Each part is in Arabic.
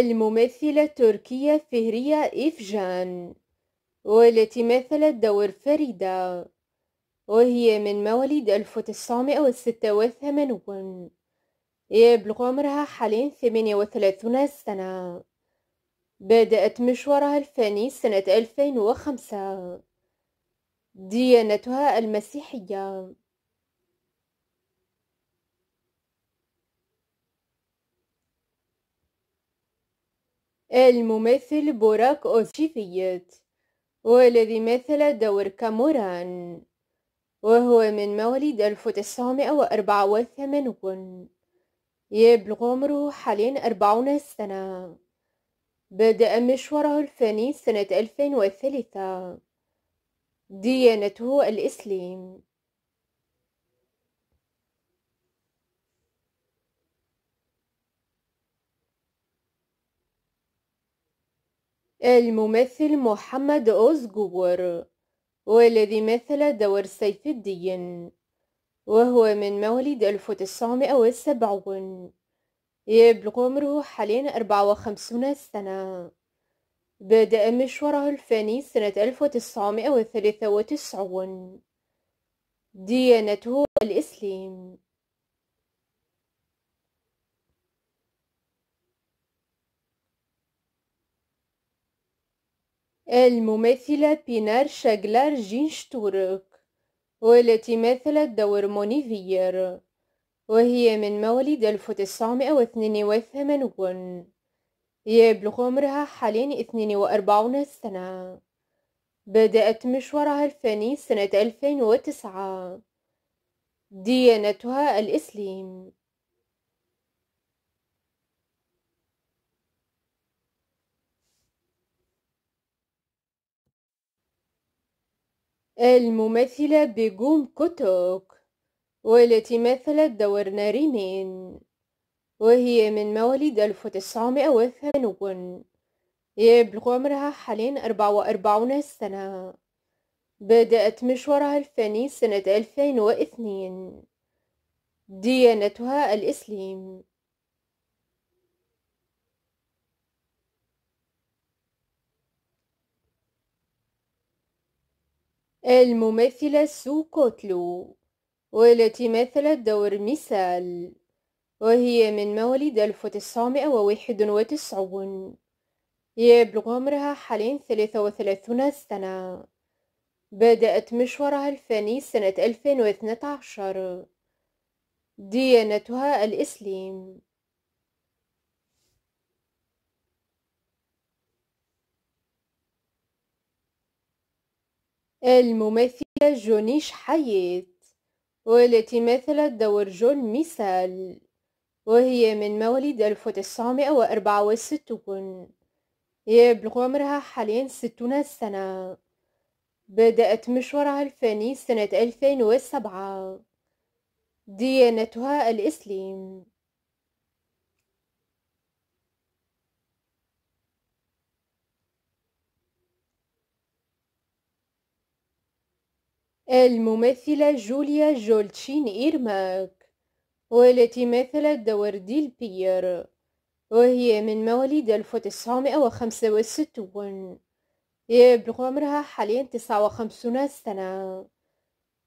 الممثلة التركية فهرية إفجان والتي مثلت دور فريدة وهي من مواليد 1986 يبلغ عمرها حاليا 38 سنة بدأت مشوارها الفني سنة 2005 ديانتها المسيحية الممثل بوراك أوشيفيت والذي مثل دور كاموران وهو من مواليد 1984 يبلغ عمره حاليا 40 سنة بدأ مشواره الفني سنة 2003 ديانته الإسلام الممثل محمد أوزجور والذي مثل دور سيف الدين وهو من مواليد 1970 يبلغ عمره حاليا 54 سنة بدأ مشواره الفني سنة 1993 ديانته الإسلام الممثلة بينار جين جينشتورك والتي مثلت دور مونيفير وهي من مواليد 1982 يبلغ عمرها حاليا 42 سنة بدأت مشوارها الفني سنة 2009 ديانتها الإسلام الممثلة بيجوم كوتوك والتي مثلت دور ناريمين وهي من مواليد 1980 يبلغ عمرها حاليا 44 سنة بدأت مشوارها الفني سنة 2002 ديانتها الإسلام الممثلة سو كوتلو والتي مثلت دور مثال وهي من مواليد 1991 يبلغ عمرها حاليا 33 سنة بدأت مشوارها الفني سنة 2012 ديانتها الإسلام الممثلة جونيش حيات والتي مثلت دور جون مثال وهي من مواليد 1964 يبلغ عمرها حاليا ستون سنة بدأت مشوارها الفني سنة 2007 ديانتها الإسلام الممثلة جوليا جولتشين إيرماك والتي مثلت دور ديل بير وهي من مواليد 1965 يبلغ عمرها حاليا 59 سنة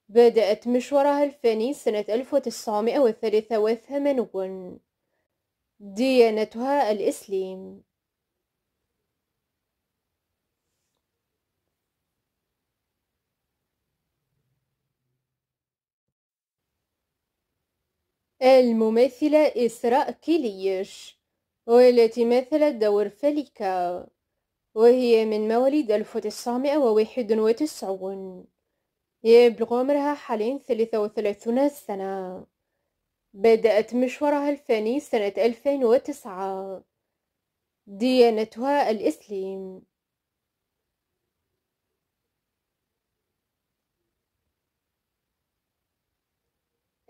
بدأت مشوارها الفني سنة 1983 ديانتها الإسلام الممثلة إسراء كيليش والتي مثلت دور فليكا وهي من مواليد 1991 يبلغ عمرها حاليا 33 سنة بدأت مشوارها الفني سنة 2009 ديانتها الإسلام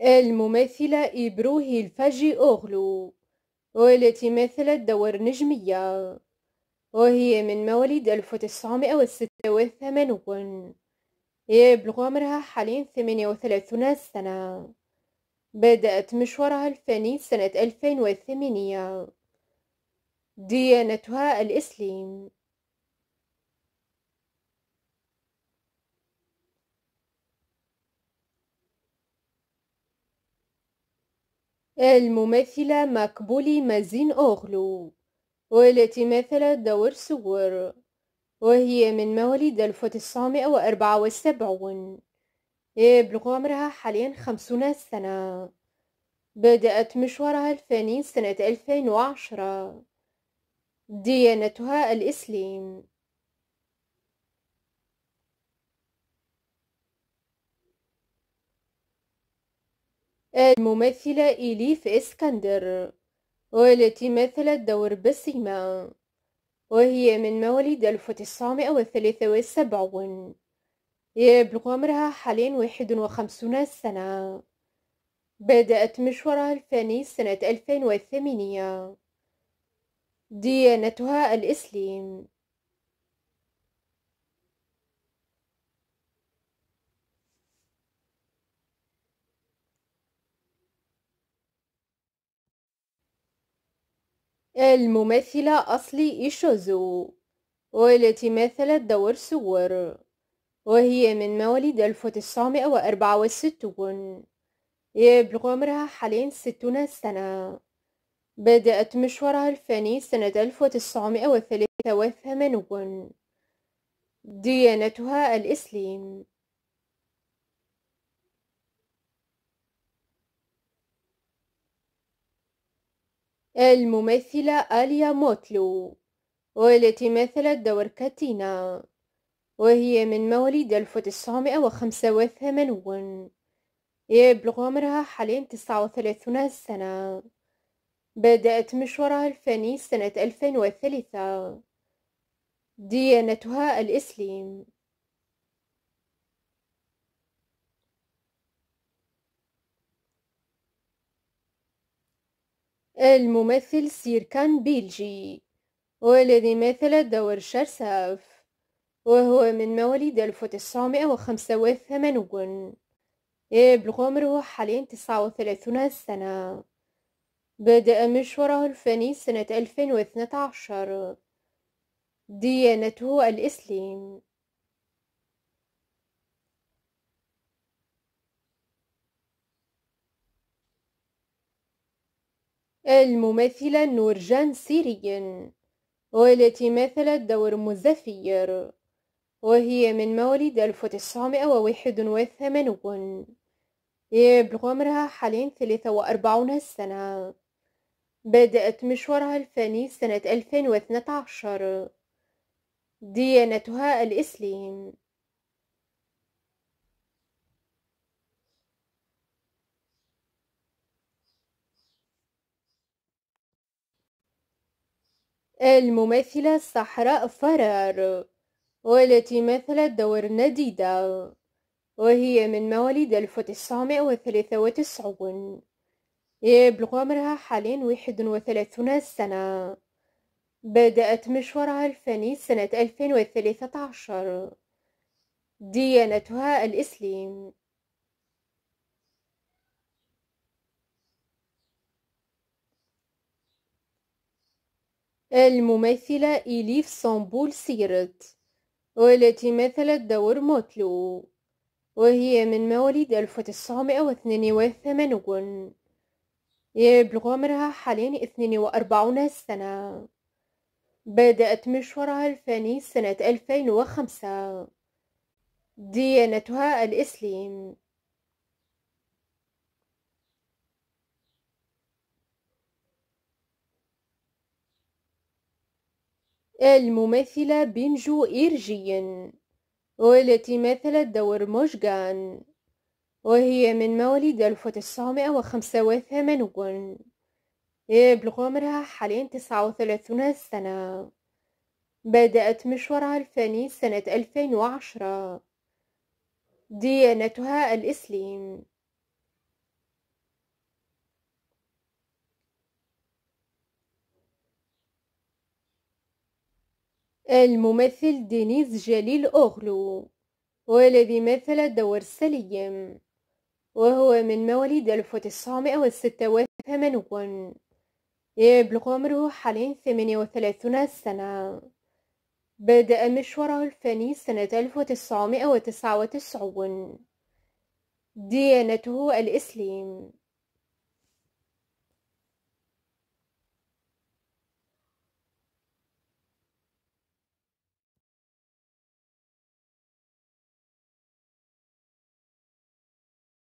الممثلة إبروهي الفاجي أوغلو والتي مثلت دور نجمية وهي من مواليد 1986 يبلغ عمرها حاليا 38 سنة بدأت مشوارها الفني سنة 2008 ديانتها الإسلام الممثلة مقبولي مازين أوغلو والتي مثلت دور سور وهي من مواليد 1974 يبلغ عمرها حاليا خمسون سنة بدأت مشوارها الفني سنة 2010 ديانتها الإسلام الممثلة إليف إسكندر والتي مثلت دور بسيمة وهي من مواليد 1973 يبلغ عمرها حاليا 51 سنة بدأت مشوارها الفني سنة 2008 ديانتها الإسلام الممثلة أصلي إيشوزو والتي مثلت دور سور وهي من مواليد 1964 يبلغ عمرها حاليا ستون سنة بدأت مشوارها الفني سنة 1983 ديانتها الإسلام الممثلة آليا موتلو والتي مثلت دور كاتينا وهي من مواليد 1985 يبلغ عمرها حاليا 39 سنة بدأت مشوارها الفني سنة 2003 ديانتها الإسلام الممثل سيركان بيلجي والذي مثل دور شرساف وهو من مواليد 1985 يبلغ عمره حاليا 39 سنة بدأ مشواره الفني سنة 2012 ديانته الإسلام الممثلة نورجان سيرين والتي مثلت دور مزفير وهي من مواليد 1981 يبلغ عمرها حاليا 43 سنة بدأت مشوارها الفني سنة 2012 ديانتها الإسلام الممثلة صحراء فرار والتي مثلت دور نديدة وهي من مواليد 1993 يبلغ عمرها حاليا 31 سنة بدأت مشوارها الفني سنة 2013 ديانتها الإسلام الممثلة إليف صنبول سيرت والتي مثلت دور موتلو وهي من مواليد 1982 يبلغ عمرها حاليا 42 سنة بدأت مشوارها الفني سنة 2005 ديانتها الإسلام الممثلة بينجو إيرجين والتي مثلت دور موشغان وهي من مواليد 1985 يبلغ عمرها حاليا 39 سنة بدأت مشوارها الفني سنة 2010 ديانتها الإسلام الممثل دينيز جليل أغلو والذي مثل دور سليم وهو من مواليد 1986 يبلغ عمره حاليا 38 سنة بدأ مشواره الفني سنة 1999 ديانته الإسلام